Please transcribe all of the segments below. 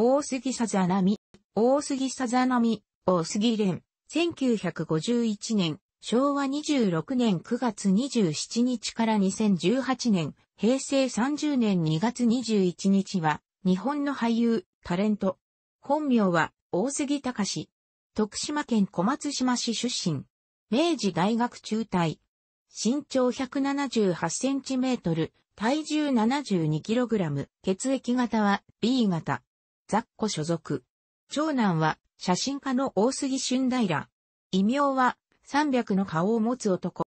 大杉さざなみ、大杉さざなみ、大杉連、1951年、昭和26年9月27日から2018年、平成30年2月21日は、日本の俳優、タレント。本名は、大杉隆。徳島県小松島市出身。明治大学中退。身長178センチメートル、体重72キログラム、血液型は B 型。雑庫所属。長男は写真家の大杉俊平。異名は300の顔を持つ男。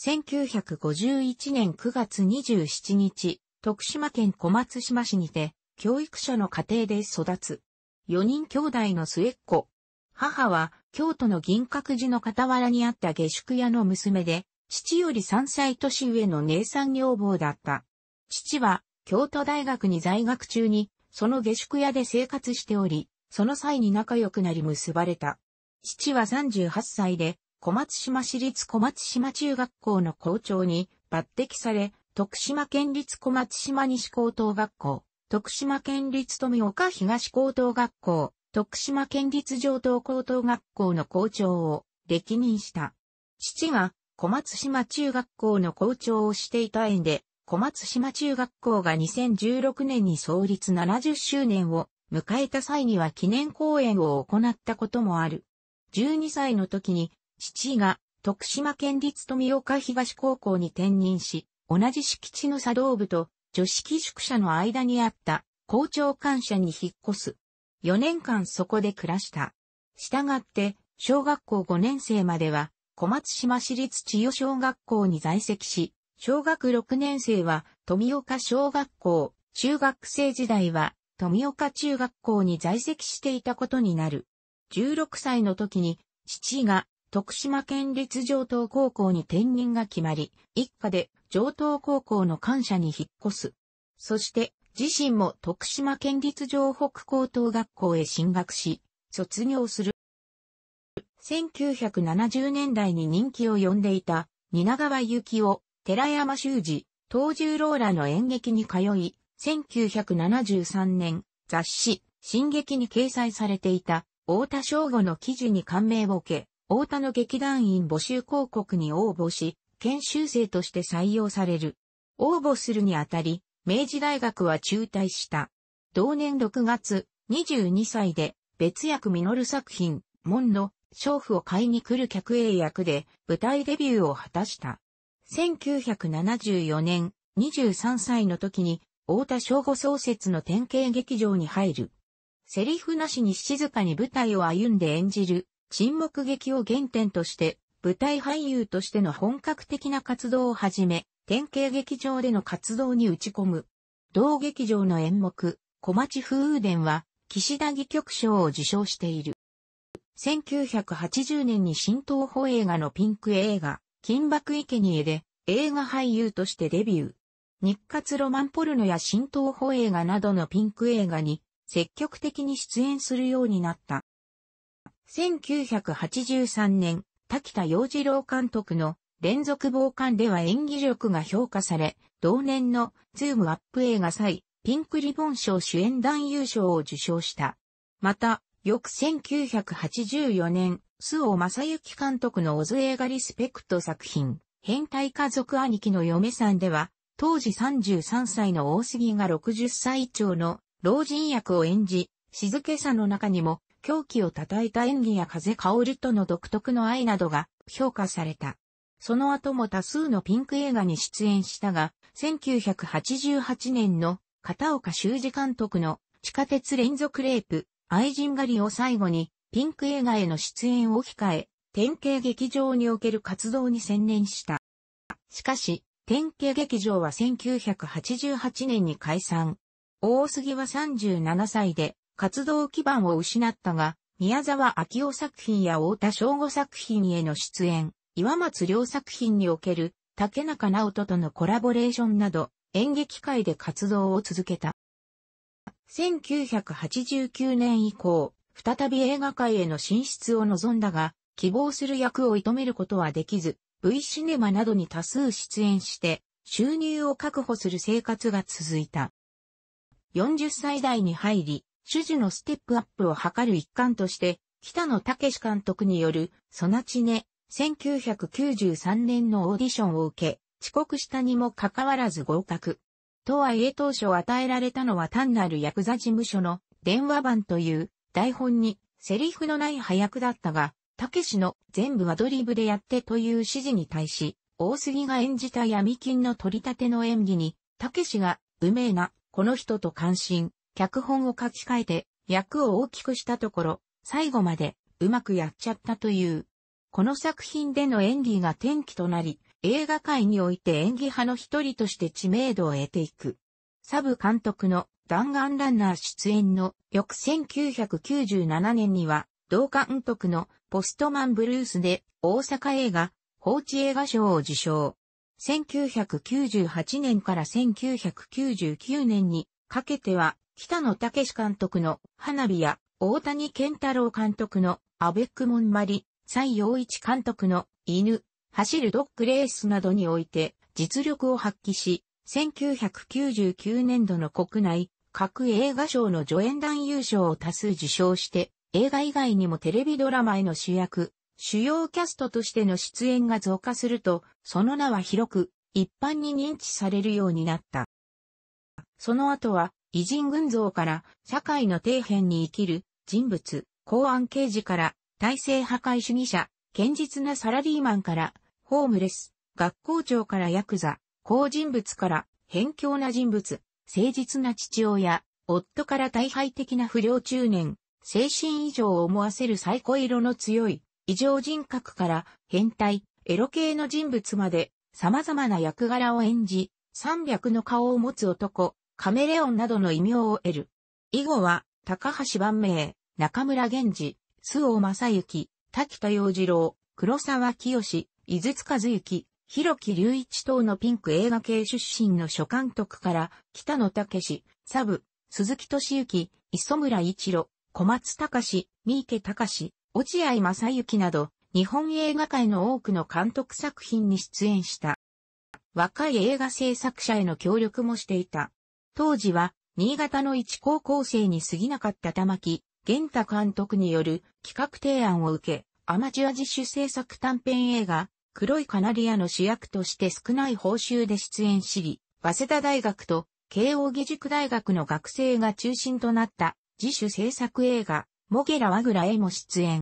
1951年9月27日、徳島県小松島市にて、教育者の家庭で育つ。4人兄弟の末っ子。母は京都の銀閣寺の傍らにあった下宿屋の娘で、父より3歳年上の姉さん女房だった。父は京都大学に在学中にその下宿屋で生活しており、その際に仲良くなり結ばれた。父は38歳で、小松島市立小松島中学校の校長に抜擢され、徳島県立小松島西高等学校、徳島県立富岡東高等学校、徳島県立上等高等学校の校長を歴任した。父が小松島中学校の校長をしていた縁で、小松島中学校が2016年に創立70周年を迎えた際には記念講演を行ったこともある。12歳の時に、父が徳島県立富岡東高校に転任し、同じ敷地の茶道部と女子寄宿舎の間にあった校長官舎に引っ越す。4年間そこで暮らした。したがって、小学校5年生までは、小松島市立千代小学校に在籍し、小学6年生は富岡小学校、中学生時代は富岡中学校に在籍していたことになる。16歳の時に父が徳島県立上東高校に転任が決まり、一家で上東高校の感謝に引っ越す。そして自身も徳島県立城北高等学校へ進学し、卒業する。1970年代に人気を呼んでいた蜷川幸雄、寺山修司、東十郎らの演劇に通い、1973年、雑誌、進撃に掲載されていた、大田省吾の記事に感銘を受け、大田の劇団員募集広告に応募し、研修生として採用される。応募するにあたり、明治大学は中退した。同年6月、22歳で、別役実作品、門の、娼婦を買いに来る客営役で、舞台デビューを果たした。1974年、23歳の時に、太田昭吾創設の典型劇場に入る。セリフなしに静かに舞台を歩んで演じる、沈黙劇を原点として、舞台俳優としての本格的な活動を始め、典型劇場での活動に打ち込む。同劇場の演目、小町風雨伝は、岸田戯曲賞を受賞している。1980年に新東宝映画のピンク映画、金箔生贄で映画俳優としてデビュー。日活ロマンポルノや新東宝映画などのピンク映画に積極的に出演するようになった。1983年、滝田洋次郎監督の連続傍観では演技力が評価され、同年のズームアップ映画祭、ピンクリボン賞主演男優賞を受賞した。また、翌1984年、須尾正幸監督のオズ映画リスペクト作品、変態家族兄貴の嫁さんでは、当時33歳の大杉が60歳上の老人役を演じ、静けさの中にも、狂気を称えた演技や風薫るとの独特の愛などが評価された。その後も多数のピンク映画に出演したが、1988年の片岡修二監督の地下鉄連続レイプ、愛人狩りを最後にピンク映画への出演を控え、典型劇場における活動に専念した。しかし、典型劇場は1988年に解散。大杉は37歳で活動基盤を失ったが、宮沢明夫作品や太田翔吾作品への出演、岩松良作品における竹中直人とのコラボレーションなど、演劇界で活動を続けた。1989年以降、再び映画界への進出を望んだが、希望する役を射止めることはできず、V シネマなどに多数出演して、収入を確保する生活が続いた。40歳代に入り、主事のステップアップを図る一環として、北野武監督による、ソナチネ、1993年のオーディションを受け、遅刻したにもかかわらず合格。とはいえ当初与えられたのは単なるヤクザ事務所の電話番という台本にセリフのない早役だったが、たけしの全部アドリブでやってという指示に対し、大杉が演じた闇金の取り立ての演技に、たけしが、うめえな、この人と関心、脚本を書き換えて、役を大きくしたところ、最後まで、うまくやっちゃったという。この作品での演技が転機となり、映画界において演技派の一人として知名度を得ていく。サブ監督の弾丸ランナー出演の翌1997年には、同監督のポストマンブルースで大阪映画、放置映画賞を受賞。1998年から1999年にかけては、北野武監督の花火や大谷健太郎監督のアベックモンマリ、蔡陽一監督の犬、走るドッグレースなどにおいて実力を発揮し、1999年度の国内各映画賞の助演男優賞を多数受賞して、映画以外にもテレビドラマへの主役、主要キャストとしての出演が増加すると、その名は広く、一般に認知されるようになった。その後は、偉人群像から、社会の底辺に生きる、人物、公安刑事から、体制破壊主義者、堅実なサラリーマンから、ホームレス、学校長からヤクザ、高人物から、偏境な人物、誠実な父親、夫から大敗的な不良中年、精神異常を思わせるサイコ色の強い、異常人格から変態、エロ系の人物まで様々な役柄を演じ、300の顔を持つ男、カメレオンなどの異名を得る。以後は、高橋万明、中村源氏、須尾正幸、滝田洋次郎、黒沢清、井筒和幸、広木隆一等のピンク映画系出身の初監督から、北野武史、サブ、鈴木敏之、磯村一郎、小松隆、三池隆、落合正幸など、日本映画界の多くの監督作品に出演した。若い映画制作者への協力もしていた。当時は、新潟の一高校生に過ぎなかった玉木、玄太監督による企画提案を受け、アマチュア自主制作短編映画、黒いカナリアの主役として少ない報酬で出演しり、早稲田大学と慶応義塾大学の学生が中心となった自主制作映画、モゲラ・ワグラへも出演。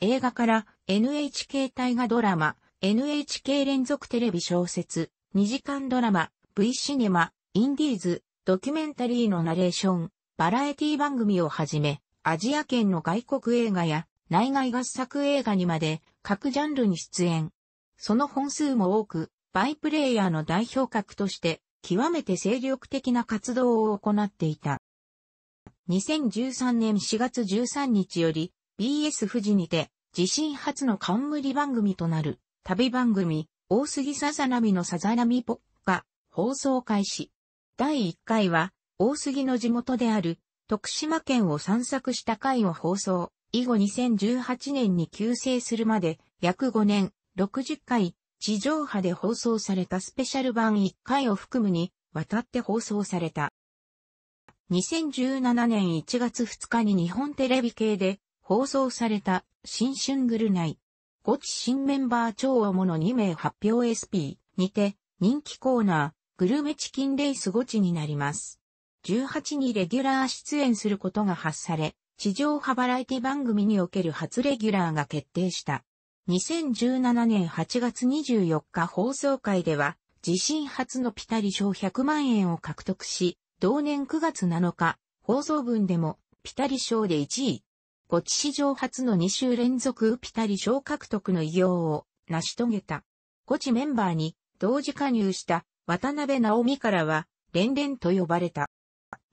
映画から NHK 大河ドラマ、NHK 連続テレビ小説、2時間ドラマ、V シネマ、インディーズ、ドキュメンタリーのナレーション、バラエティ番組をはじめ、アジア圏の外国映画や内外合作映画にまで各ジャンルに出演。その本数も多く、バイプレイヤーの代表格として、極めて精力的な活動を行っていた。2013年4月13日より、BS 富士にて、地震初の冠番組となる、旅番組、大杉さざ波のさざ波ポが、放送開始。第1回は、大杉の地元である、徳島県を散策した回を放送。以後2018年に急成するまで約5年60回地上波で放送されたスペシャル版1回を含むに渡って放送された。2017年1月2日に日本テレビ系で放送された新春グルナイ。ゴチ新メンバー超大物2名発表 SP にて人気コーナーグルメチキンレースゴチになります。18にレギュラー出演することが発され、地上波バラエティ番組における初レギュラーが決定した。2017年8月24日放送会では、自身初のピタリ賞100万円を獲得し、同年9月7日、放送分でも、ピタリ賞で1位。ゴチ史上初の2週連続ピタリ賞獲得の偉業を成し遂げた。ゴチメンバーに同時加入した渡辺直美からは、連連と呼ばれた。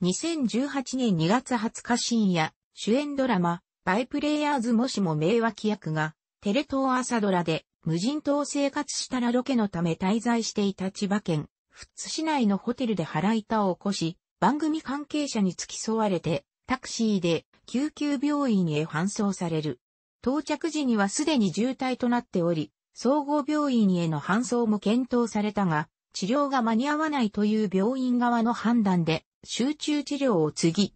2018年2月20日深夜、主演ドラマ、バイプレイヤーズもしも名脇役が、テレ東朝ドラで、無人島生活したらロケのため滞在していた千葉県、富津市内のホテルで腹板を起こし、番組関係者に付き添われて、タクシーで救急病院へ搬送される。到着時にはすでに渋滞となっており、総合病院への搬送も検討されたが、治療が間に合わないという病院側の判断で、集中治療を継ぎ、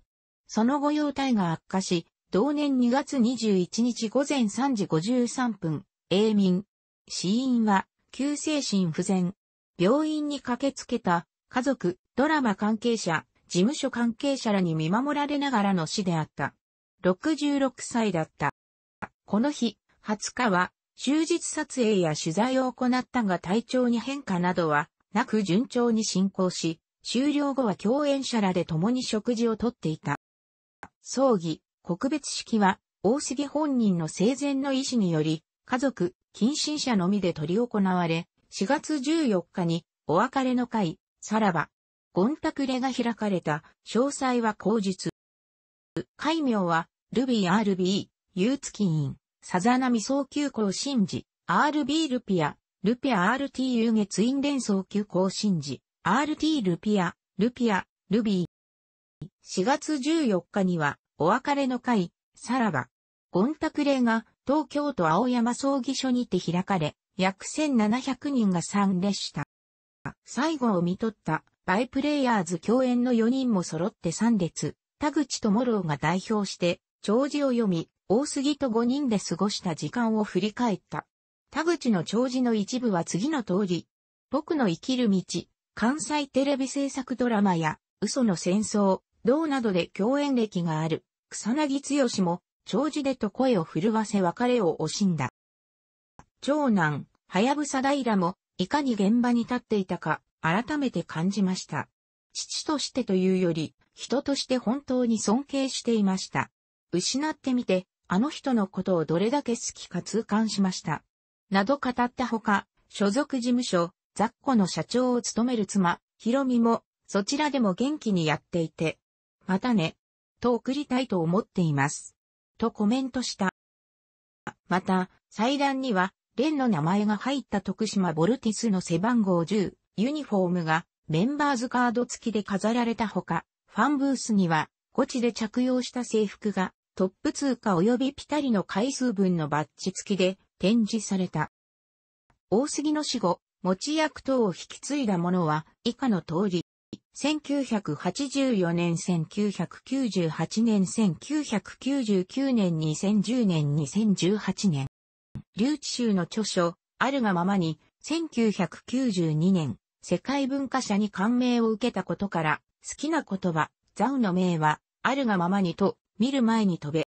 その後容体が悪化し、同年2月21日午前3時53分、永眠。死因は、急性心不全。病院に駆けつけた、家族、ドラマ関係者、事務所関係者らに見守られながらの死であった。66歳だった。この日、20日は、終日撮影や取材を行ったが体調に変化などはなく順調に進行し、終了後は共演者らで共に食事をとっていた。葬儀、告別式は、大杉本人の生前の意思により、家族、近親者のみで取り行われ、4月14日に、お別れの会、さらば、ゴンタクレが開かれた、詳細は口述。戒名は、ルビー RB、ユーツキーン、サザナミ早急行神事、RB ルピア、ルピア RT ユーゲツイン連早急行神事、RT ルピア、ルピア、ルビー、4月14日には、お別れの会、さらば、ゴンタクレが東京都青山葬儀所にて開かれ、約1700人が参列した。最後を見取ったバイプレイヤーズ共演の4人も揃って参列、田口智郎が代表して、弔辞を読み、大杉と5人で過ごした時間を振り返った。田口の弔辞の一部は次の通り、僕の生きる道、関西テレビ制作ドラマや、嘘の戦争、道などで共演歴がある、草薙剛も、長寿でと声を震わせ別れを惜しんだ。長男、はやぶさ平も、いかに現場に立っていたか、改めて感じました。父としてというより、人として本当に尊敬していました。失ってみて、あの人のことをどれだけ好きか痛感しました。など語ったほか、所属事務所、雑魚の社長を務める妻、ひろみも、そちらでも元気にやっていて、またね、と送りたいと思っています。とコメントした。また、祭壇には、レンの名前が入った徳島ボルティスの背番号10、ユニフォームがメンバーズカード付きで飾られたほか、ファンブースには、ゴチで着用した制服がトップ通過及びピタリの回数分のバッジ付きで展示された。大杉の死後、持ち役等を引き継いだものは以下の通り、1984年、1998年、1999年、2010年、2018年。留置州の著書、あるがままに、1992年、世界文化社に感銘を受けたことから、好きな言葉、ザウの名は、あるがままにと、見る前に飛べ。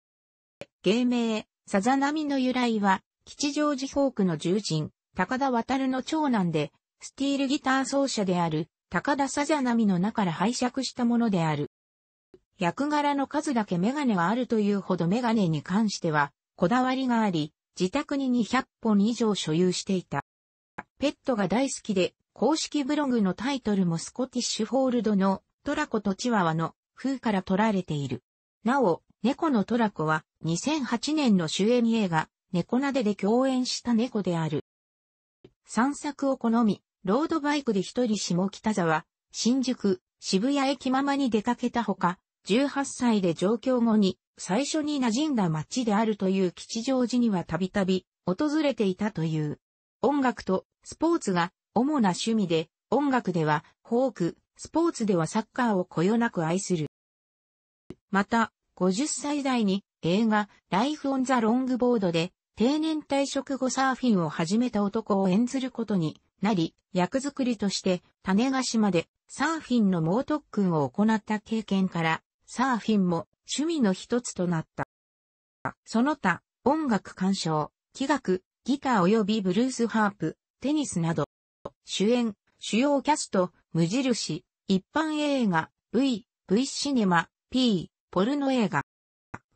芸名、さざ波の由来は、吉祥寺フォークの重鎮、高田渡の長男で、スティールギター奏者である、高田さざ波の中から拝借したものである。役柄の数だけメガネはあるというほどメガネに関しては、こだわりがあり、自宅に200本以上所有していた。ペットが大好きで、公式ブログのタイトルもスコティッシュフォールドのトラコとチワワの風から取られている。なお、猫のトラコは2008年の主演映画、猫なでで共演した猫である。散策を好み、ロードバイクで一人下北沢、新宿、渋谷駅ママに出かけたほか、18歳で上京後に最初に馴染んだ街であるという吉祥寺にはたびたび訪れていたという。音楽とスポーツが主な趣味で、音楽ではフォーク、スポーツではサッカーをこよなく愛する。また、50歳代に映画ライフオンザロングボードで定年退職後サーフィンを始めた男を演ずることになり、役作りとして種ヶ島でサーフィンの猛特訓を行った経験から、サーフィンも趣味の一つとなった。その他、音楽鑑賞、器楽、ギター及びブルースハープ、テニスなど、主演、主要キャスト、無印、一般映画、V、V シネマ、P、ポルノ映画。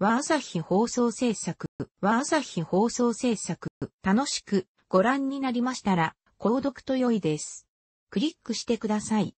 は朝日放送制作、は朝日放送制作、楽しくご覧になりましたら、購読と良いです。クリックしてください。